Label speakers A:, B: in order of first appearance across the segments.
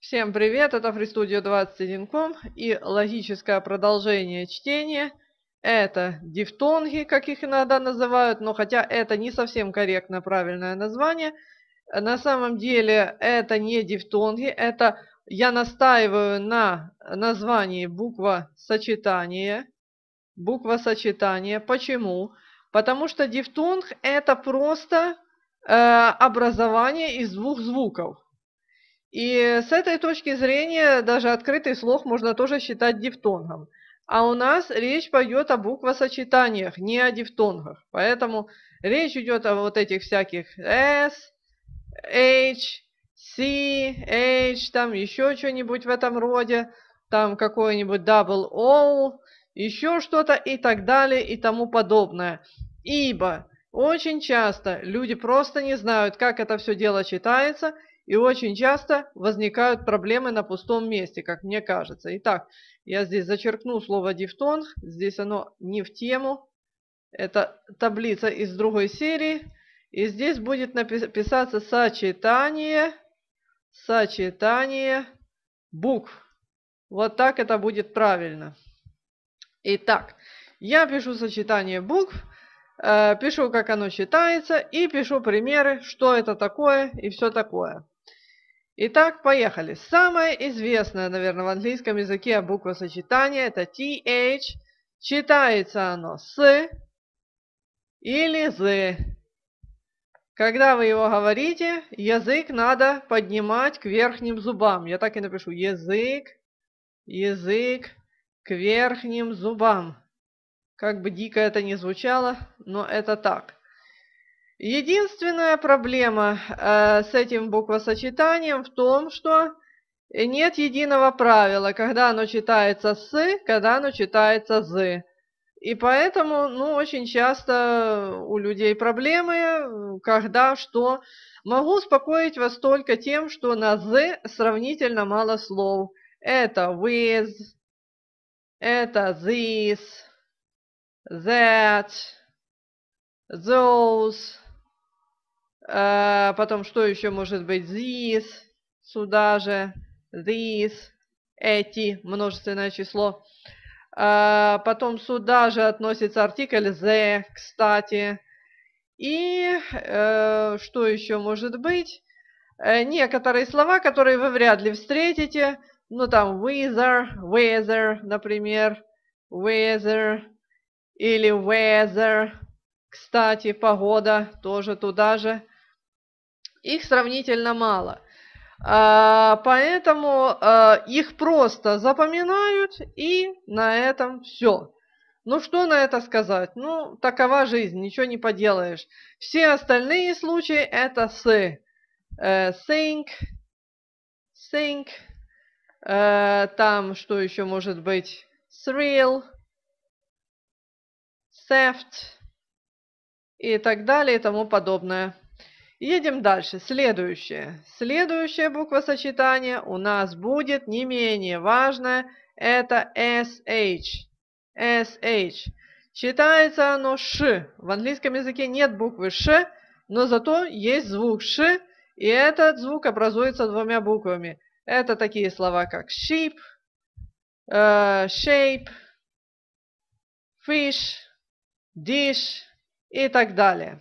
A: Всем привет, это FreeStudio 21.com и логическое продолжение чтения. Это дифтонги, как их иногда называют, но хотя это не совсем корректно правильное название. На самом деле это не дифтонги, это я настаиваю на названии буква сочетание. Буква сочетание. Почему? Потому что дифтонг это просто э, образование из двух звуков. И с этой точки зрения даже открытый слог можно тоже считать дифтонгом. А у нас речь пойдет о буквосочетаниях, не о дифтонгах. Поэтому речь идет о вот этих всяких S, H, C, H, там еще что-нибудь в этом роде, там какой-нибудь double O, еще что-то и так далее и тому подобное. Ибо очень часто люди просто не знают, как это все дело читается, и очень часто возникают проблемы на пустом месте, как мне кажется. Итак, я здесь зачеркну слово дифтонг. Здесь оно не в тему. Это таблица из другой серии. И здесь будет написаться сочетание, сочетание букв. Вот так это будет правильно. Итак, я пишу сочетание букв, э, пишу, как оно читается, и пишу примеры, что это такое и все такое. Итак, поехали. Самое известное, наверное, в английском языке буква сочетания это TH. Читается оно с или з. Когда вы его говорите, язык надо поднимать к верхним зубам. Я так и напишу. Язык, язык к верхним зубам. Как бы дико это ни звучало, но это так. Единственная проблема э, с этим буквосочетанием в том, что нет единого правила, когда оно читается «с», когда оно читается «з». И поэтому, ну, очень часто у людей проблемы, когда что. Могу успокоить вас только тем, что на «з» сравнительно мало слов. Это «with», это «this», «that», «those», Э, потом, что еще может быть? This, сюда же, this, эти, множественное число. Э, потом сюда же относится артикль the, кстати. И э, что еще может быть? Э, некоторые слова, которые вы вряд ли встретите. Ну, там, weather, weather, например. Weather или weather. Кстати, погода тоже туда же. Их сравнительно мало. А, поэтому э, их просто запоминают и на этом все. Ну что на это сказать? Ну, такова жизнь, ничего не поделаешь. Все остальные случаи это с. Think, э, think, э, там что еще может быть? Thrill, theft и так далее и тому подобное. Едем дальше. Следующее. Следующее буквосочетание у нас будет не менее важное. Это SH. SH. Читается оно Ш. В английском языке нет буквы Ш, но зато есть звук Ш, и этот звук образуется двумя буквами. Это такие слова, как sheep, э, shape, fish, dish и так далее.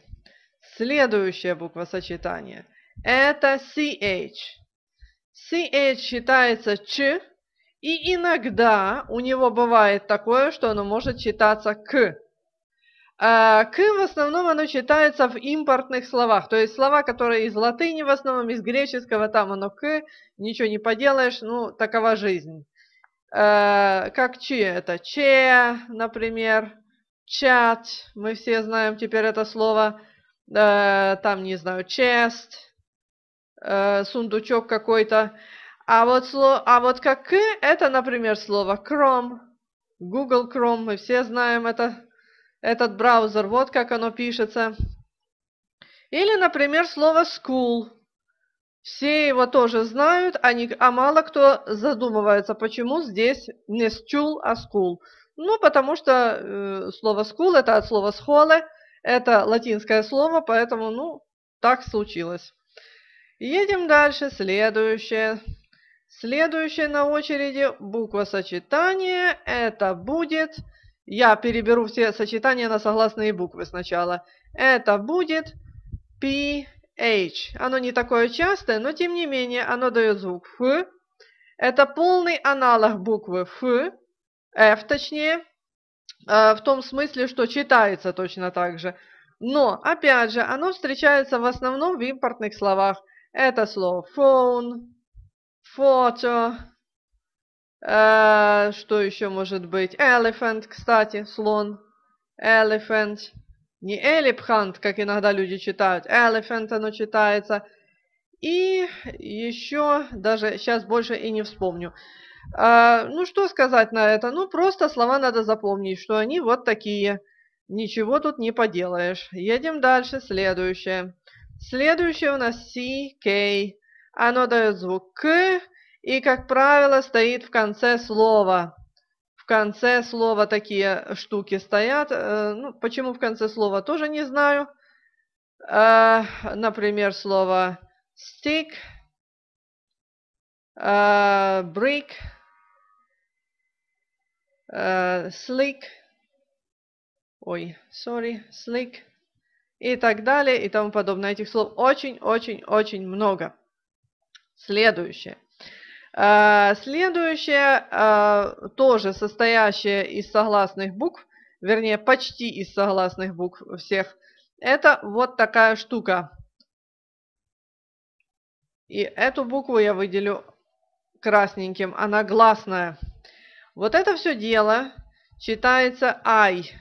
A: Следующее буквосочетание – это CH. CH считается Ч, и иногда у него бывает такое, что оно может читаться К. А, к в основном оно читается в импортных словах, то есть слова, которые из латыни в основном, из греческого, там оно к, ничего не поделаешь, ну, такова жизнь. А, как ч- это? Че, например, чат, мы все знаем теперь это слово – э, там, не знаю, честь, э, сундучок какой-то. А вот, слово, а вот как это, например, слово Chrome, Google Chrome, мы все знаем это, этот браузер, вот как оно пишется. Или, например, слово school. Все его тоже знают, а, не, а мало кто задумывается, почему здесь не school, а school. Ну, потому что э, слово school это от слова school, это латинское слово, поэтому, ну, так случилось. Едем дальше. Следующее. Следующее на очереди буква сочетания. Это будет... Я переберу все сочетания на согласные буквы сначала. Это будет PH. Оно не такое частое, но тем не менее оно дает звук Ф. Это полный аналог буквы Ф, F точнее. Э, в том смысле, что читается точно так же. Но, опять же, оно встречается в основном в импортных словах. Это слово phone, photo, э, что еще может быть? Elephant, кстати, слон. Elephant. Не elephant как иногда люди читают. Elephant оно читается. И еще, даже сейчас больше и не вспомню. А, ну, что сказать на это? Ну, просто слова надо запомнить, что они вот такие. Ничего тут не поделаешь. Едем дальше. Следующее. Следующее у нас CK. Оно дает звук К и, как правило, стоит в конце слова. В конце слова такие штуки стоят. Э, ну, почему в конце слова, тоже не знаю. А, например, слово stick, а, brick – Э, slick, ой, sorry, slick и так далее и тому подобное. Этих слов очень-очень-очень много. Следующее. Э, следующее, э, тоже состоящее из согласных букв, вернее, почти из согласных букв всех, это вот такая штука. И эту букву я выделю красненьким. Она гласная. Вот это все дело читается «ай».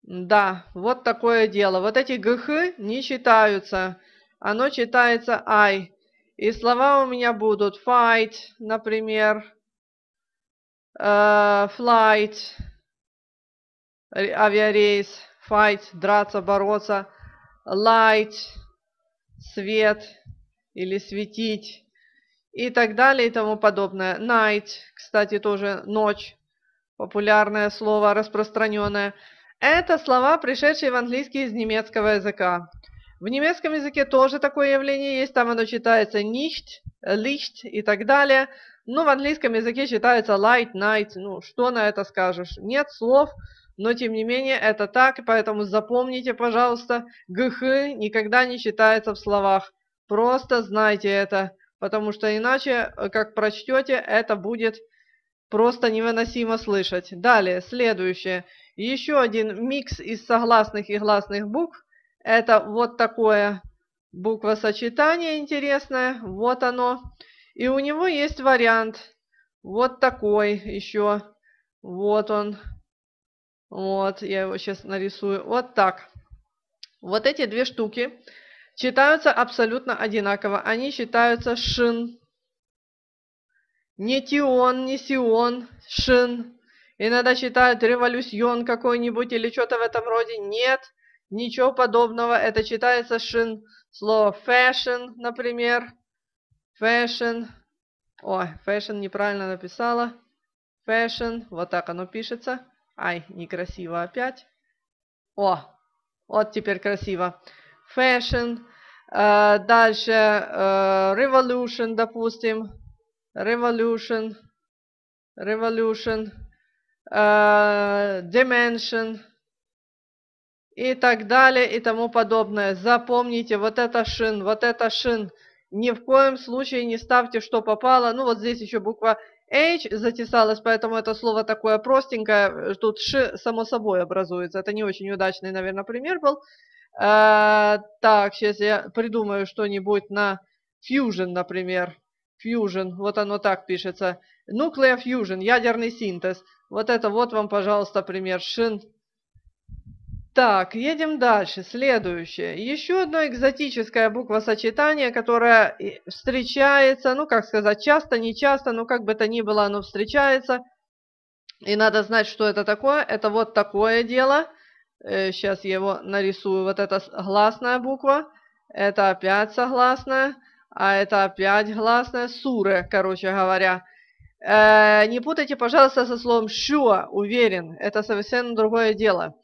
A: Да, вот такое дело. Вот эти «гх» не читаются. Оно читается «ай». И слова у меня будут «fight», например, э, «flight», авиарейс, «fight», драться, бороться, «light», свет или светить, и так далее и тому подобное. Night, кстати, тоже ночь, популярное слово, распространенное. Это слова, пришедшие в английский из немецкого языка. В немецком языке тоже такое явление есть, там оно читается nicht, licht и так далее. Но ну, в английском языке читается light, night, ну что на это скажешь? Нет слов, но тем не менее это так, поэтому запомните, пожалуйста, гх никогда не читается в словах. Просто знайте это потому что иначе, э, как прочтете, это будет просто невыносимо слышать. Далее, следующее. Еще один микс из согласных и гласных букв. Это вот такое буквосочетание интересное. Вот оно. И у него есть вариант. Вот такой еще. Вот он. Вот, я его сейчас нарисую. Вот так. Вот эти две штуки читаются абсолютно одинаково. Они считаются шин. Не тион, не сион, шин. Иногда читают революцион какой-нибудь или что-то в этом роде. Нет, ничего подобного. Это читается шин. Слово fashion, например. Fashion. Ой, fashion неправильно написала. Fashion. Вот так оно пишется. Ай, некрасиво опять. О, вот теперь красиво. Fashion. Э, дальше э, Revolution, допустим. Revolution. Revolution. Э, Dimension. И так далее и тому подобное. Запомните, вот это шин, вот это шин. Ни в коем случае не ставьте, что попало. Ну, вот здесь еще буква H затесалась, поэтому это слово такое простенькое. Тут Ш само собой образуется. Это не очень удачный, наверное, пример был. А, так, сейчас я придумаю что-нибудь на Fusion, например. Fusion, вот оно так пишется. Nuclear Fusion, ядерный синтез. Вот это вот вам, пожалуйста, пример. Шин. Так, едем дальше. Следующее. Еще одно экзотическое буквосочетание, которое встречается, ну, как сказать, часто, не часто, но как бы то ни было, оно встречается. И надо знать, что это такое. Это вот такое дело – Сейчас э, я его нарисую. Вот это гласная буква. Это опять согласная. А это опять гласная. Суре, короче говоря. Э, не путайте, пожалуйста, со словом «шуа», уверен. Это совершенно другое дело.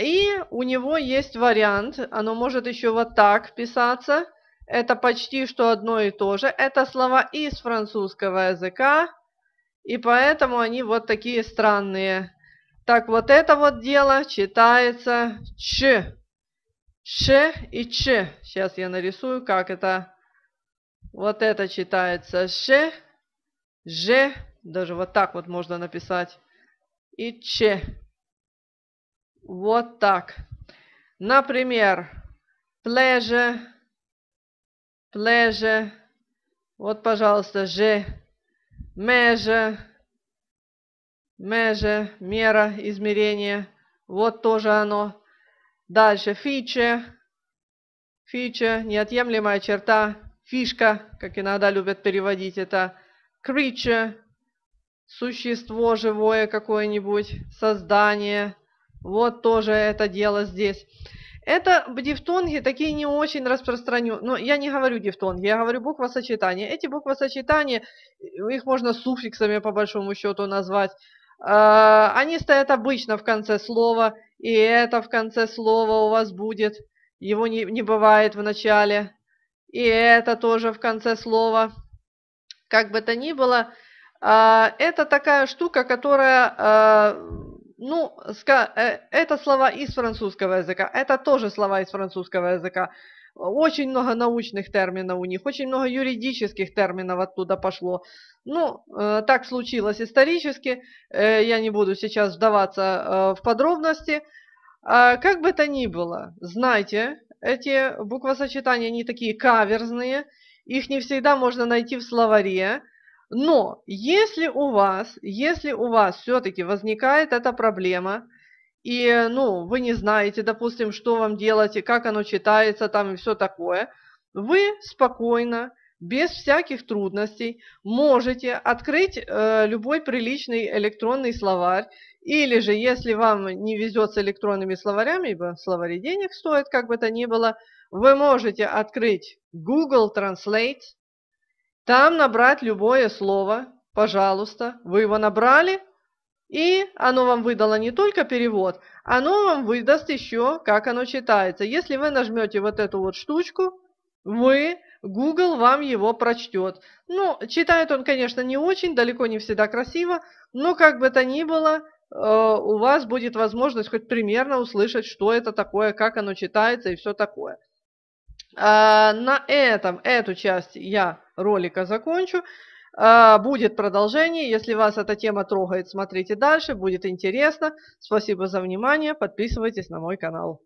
A: И у него есть вариант. Оно может еще вот так писаться. Это почти что одно и то же. Это слова из французского языка. И поэтому они вот такие странные. Так, вот это вот дело читается Ч. Ш и Ч. Сейчас я нарисую, как это. Вот это читается Ш, Ж. Даже вот так вот можно написать. И Ч. Вот так. Например, pleasure, pleasure. Вот, пожалуйста, Ж, меже. Меже, мера, измерение. Вот тоже оно. Дальше фиче. Фиче, неотъемлемая черта. Фишка, как иногда любят переводить это. Creature, существо живое какое-нибудь, создание. Вот тоже это дело здесь. Это дифтонги такие не очень распространенные, Но ну, я не говорю дифтонги, я говорю буквосочетания. Эти буквосочетания, их можно суффиксами по большому счету назвать. А, они стоят обычно в конце слова, и это в конце слова у вас будет. Его не, не бывает в начале. И это тоже в конце слова. Как бы то ни было, а, это такая штука, которая, а, ну, э, это слова из французского языка, это тоже слова из французского языка. Очень много научных терминов у них, очень много юридических терминов оттуда пошло. Ну, э, так случилось исторически, э, я не буду сейчас вдаваться э, в подробности. А, как бы то ни было, знайте, эти буквосочетания, они такие каверзные, их не всегда можно найти в словаре. Но если у вас, если у вас все-таки возникает эта проблема – и, ну, вы не знаете, допустим, что вам делать, и как оно читается там и все такое, вы спокойно, без всяких трудностей можете открыть э, любой приличный электронный словарь, или же, если вам не везет с электронными словарями, ибо словари денег стоят, как бы то ни было, вы можете открыть Google Translate, там набрать любое слово, пожалуйста, вы его набрали, и оно вам выдало не только перевод, оно вам выдаст еще, как оно читается. Если вы нажмете вот эту вот штучку, вы, Google вам его прочтет. Ну, читает он, конечно, не очень, далеко не всегда красиво, но как бы то ни было, э, у вас будет возможность хоть примерно услышать, что это такое, как оно читается и все такое. А, на этом эту часть я ролика закончу. А, будет продолжение. Если вас эта тема трогает, смотрите дальше. Будет интересно. Спасибо за внимание. Подписывайтесь на мой канал.